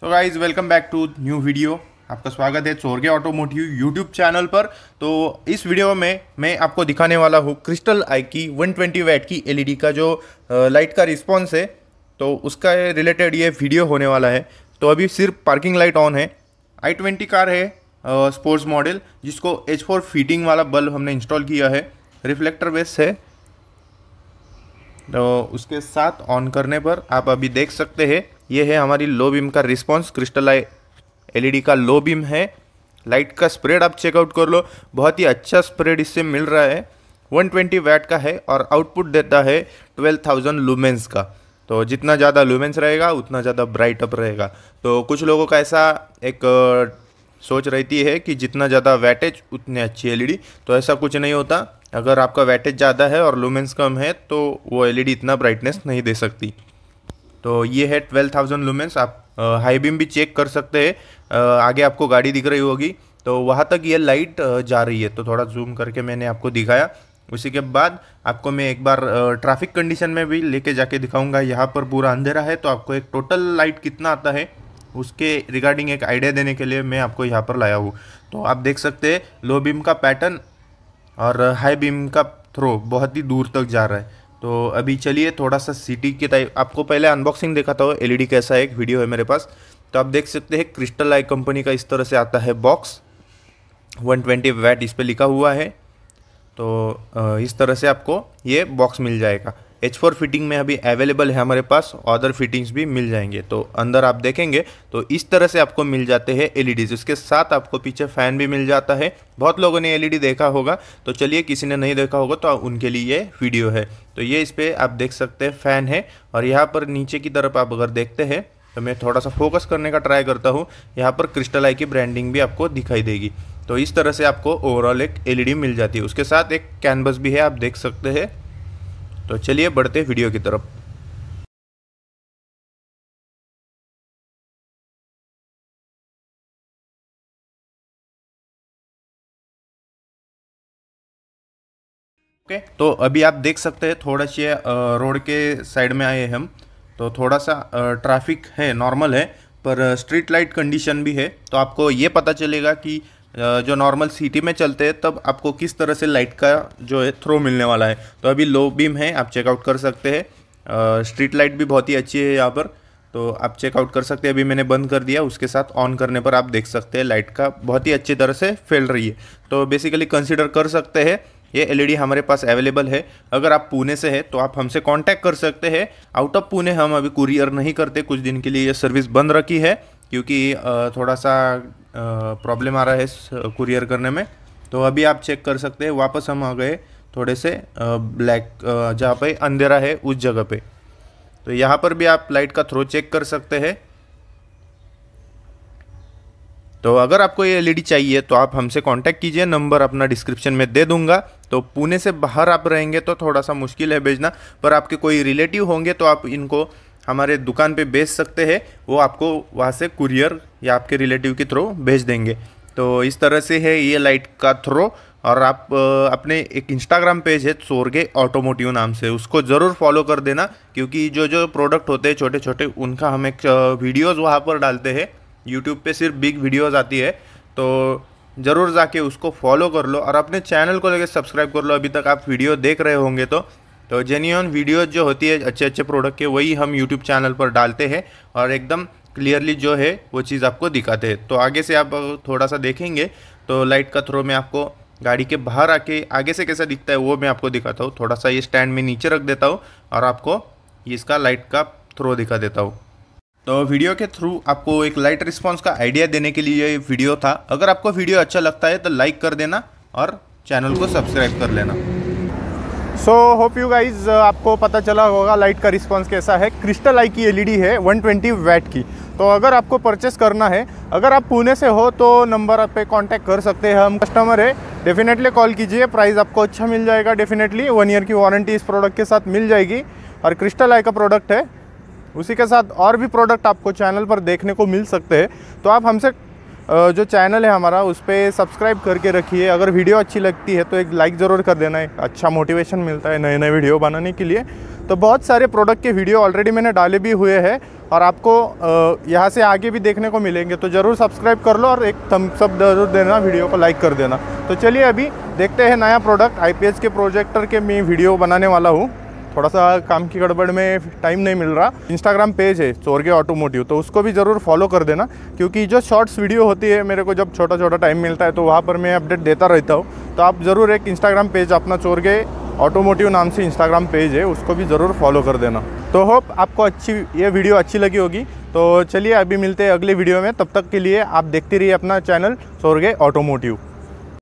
so guys welcome back to new video आपका स्वागत है चोरगे ऑटोमोटिव यूट्यूब चैनल पर तो इस वीडियो में मैं आपको दिखाने वाला हूँ क्रिस्टल आई की 120 ट्वेंटी वैट की एलईडी का जो लाइट का रिस्पॉन्स है तो उसका रिलेटेड ये वीडियो होने वाला है तो अभी सिर्फ पार्किंग लाइट ऑन है आई ट्वेंटी कार है स्पोर्ट्स मॉडल जिसको एच फोर फीटिंग वाला बल्ब हमने इंस्टॉल किया है रिफ्लेक्टर बेस है तो उसके साथ ऑन करने पर आप अभी देख सकते हैं ये है हमारी लो बीम का रिस्पॉन्स क्रिस्टलाइ एलईडी का लो बीम है लाइट का स्प्रेड आप चेकआउट कर लो बहुत ही अच्छा स्प्रेड इससे मिल रहा है 120 वैट का है और आउटपुट देता है 12,000 लुमेंस का तो जितना ज़्यादा लुमेंस रहेगा उतना ज़्यादा ब्राइट अप रहेगा तो कुछ लोगों का ऐसा एक सोच रहती है कि जितना ज़्यादा वैटेज उतनी अच्छी एलईडी तो ऐसा कुछ नहीं होता अगर आपका वैटेज ज़्यादा है और लुमेंस कम है तो वो एलईडी इतना ब्राइटनेस नहीं दे सकती तो ये है ट्वेल्व थाउजेंड लुमेंस आप हाई बीम भी चेक कर सकते हैं आगे आपको गाड़ी दिख रही होगी तो वहाँ तक ये लाइट जा रही है तो थोड़ा जूम करके मैंने आपको दिखाया उसी के बाद आपको मैं एक बार ट्रैफिक कंडीशन में भी लेके जाके दिखाऊंगा यहाँ पर पूरा अंधेरा है तो आपको एक टोटल लाइट कितना आता है उसके रिगार्डिंग एक आइडिया देने के लिए मैं आपको यहाँ पर लाया हूँ तो आप देख सकते हैं लो बीम का पैटर्न और हाई बीम का थ्रो बहुत ही दूर तक जा रहा है तो अभी चलिए थोड़ा सा सिटी के टाइप आपको पहले अनबॉक्सिंग दिखाता हूँ एलईडी e कैसा एक वीडियो है मेरे पास तो आप देख सकते हैं क्रिस्टल आई कंपनी का इस तरह से आता है बॉक्स 120 ट्वेंटी वैट इस पर लिखा हुआ है तो इस तरह से आपको ये बॉक्स मिल जाएगा एच फोर फिटिंग में अभी अवेलेबल है हमारे पास अदर फिटिंग्स भी मिल जाएंगे तो अंदर आप देखेंगे तो इस तरह से आपको मिल जाते हैं एलईडीज e उसके साथ आपको पीछे फ़ैन भी मिल जाता है बहुत लोगों ने एलईडी e देखा होगा तो चलिए किसी ने नहीं देखा होगा तो उनके लिए ये वीडियो है तो ये इस पर आप देख सकते हैं फ़ैन है और यहाँ पर नीचे की तरफ आप अगर देखते हैं तो मैं थोड़ा सा फोकस करने का ट्राई करता हूँ यहाँ पर क्रिस्टल आई की ब्रांडिंग भी आपको दिखाई देगी तो इस तरह से आपको ओवरऑल एक एलईडी e मिल जाती है उसके साथ एक कैनवस भी है आप देख सकते हैं तो चलिए बढ़ते वीडियो की तरफ ओके okay, तो अभी आप देख सकते हैं थोड़ा सी रोड के साइड में आए हम तो थोड़ा सा ट्रैफिक है नॉर्मल है पर स्ट्रीट लाइट कंडीशन भी है तो आपको ये पता चलेगा कि जो नॉर्मल सिटी में चलते हैं तब आपको किस तरह से लाइट का जो है थ्रो मिलने वाला है तो अभी लो बीम है आप चेकआउट कर सकते हैं स्ट्रीट लाइट भी बहुत ही अच्छी है यहाँ पर तो आप चेकआउट कर सकते हैं अभी मैंने बंद कर दिया उसके साथ ऑन करने पर आप देख सकते हैं लाइट का बहुत ही अच्छी तरह से फैल रही है तो बेसिकली कंसिडर कर सकते हैं ये एलईडी हमारे पास अवेलेबल है अगर आप पुणे से है तो आप हमसे कांटेक्ट कर सकते हैं आउट ऑफ पुणे हम अभी कुरियर नहीं करते कुछ दिन के लिए ये सर्विस बंद रखी है क्योंकि थोड़ा सा प्रॉब्लम आ रहा है कुरियर करने में तो अभी आप चेक कर सकते हैं वापस हम आ गए थोड़े से ब्लैक जहाँ पे अंधेरा है उस जगह पे तो यहाँ पर भी आप लाइट का थ्रो चेक कर सकते हैं तो अगर आपको ये एलईडी e चाहिए तो आप हमसे कांटेक्ट कीजिए नंबर अपना डिस्क्रिप्शन में दे दूंगा तो पुणे से बाहर आप रहेंगे तो थोड़ा सा मुश्किल है भेजना पर आपके कोई रिलेटिव होंगे तो आप इनको हमारे दुकान पे बेच सकते हैं वो आपको वहाँ से कुरियर या आपके रिलेटिव के थ्रू भेज देंगे तो इस तरह से है ये लाइट का थ्रो और आप अपने एक इंस्टाग्राम पेज है सोरगे ऑटोमोटिव नाम से उसको ज़रूर फॉलो कर देना क्योंकि जो जो प्रोडक्ट होते हैं छोटे छोटे उनका हम एक वीडियोज़ वहाँ पर डालते हैं यूट्यूब पे सिर्फ बिग वीडियोज़ आती है तो ज़रूर जाके उसको फॉलो कर लो और अपने चैनल को लेकर सब्सक्राइब कर लो अभी तक आप वीडियो देख रहे होंगे तो तो जेन्यून वीडियोज़ जो होती है अच्छे अच्छे प्रोडक्ट के वही हम यूट्यूब चैनल पर डालते हैं और एकदम क्लियरली जो है वो चीज़ आपको दिखाते हैं तो आगे से आप थोड़ा सा देखेंगे तो लाइट का थ्रो में आपको गाड़ी के बाहर आके आगे से कैसा दिखता है वो मैं आपको दिखाता हूँ थोड़ा सा ये स्टैंड में नीचे रख देता हूँ और आपको इसका लाइट का थ्रो दिखा देता हूँ तो वीडियो के थ्रू आपको एक लाइट रिस्पॉन्स का आइडिया देने के लिए ये वीडियो था अगर आपको वीडियो अच्छा लगता है तो लाइक कर देना और चैनल को सब्सक्राइब कर लेना सो होप यू गाइज आपको पता चला होगा लाइट का रिस्पॉन्स कैसा है क्रिस्टल आई की एलईडी है 120 ट्वेंटी वैट की तो अगर आपको परचेस करना है अगर आप पुणे से हो तो नंबर पे कांटेक्ट कर सकते हैं हम कस्टमर है डेफिनेटली कॉल कीजिए प्राइस आपको अच्छा मिल जाएगा डेफिनेटली वन ईयर की वारंटी इस प्रोडक्ट के साथ मिल जाएगी और क्रिस्टल आई का प्रोडक्ट है उसी के साथ और भी प्रोडक्ट आपको चैनल पर देखने को मिल सकते हैं तो आप हमसे जो चैनल है हमारा उस पर सब्सक्राइब करके रखिए अगर वीडियो अच्छी लगती है तो एक लाइक ज़रूर कर देना है अच्छा मोटिवेशन मिलता है नए नए वीडियो बनाने के लिए तो बहुत सारे प्रोडक्ट के वीडियो ऑलरेडी मैंने डाले भी हुए हैं और आपको यहाँ से आगे भी देखने को मिलेंगे तो ज़रूर सब्सक्राइब कर लो और एक थम्सअप ज़रूर देना वीडियो को लाइक कर देना तो चलिए अभी देखते हैं नया प्रोडक्ट आई के प्रोजेक्टर के मैं वीडियो बनाने वाला हूँ थोड़ा सा काम की गड़बड़ में टाइम नहीं मिल रहा इंस्टाग्राम पेज है चोर के ऑटोमोटिव तो उसको भी ज़रूर फॉलो कर देना क्योंकि जो शॉर्ट्स वीडियो होती है मेरे को जब छोटा छोटा टाइम मिलता है तो वहाँ पर मैं अपडेट देता रहता हूँ तो आप ज़रूर एक इंस्टाग्राम पेज अपना चोर के ऑटोमोटिव नाम से इंस्टाग्राम पेज है उसको भी ज़रूर फॉलो कर देना तो होप आपको अच्छी ये वीडियो अच्छी लगी होगी तो चलिए अभी मिलते हैं अगले वीडियो में तब तक के लिए आप देखते रहिए अपना चैनल सोरगे ऑटोमोटिव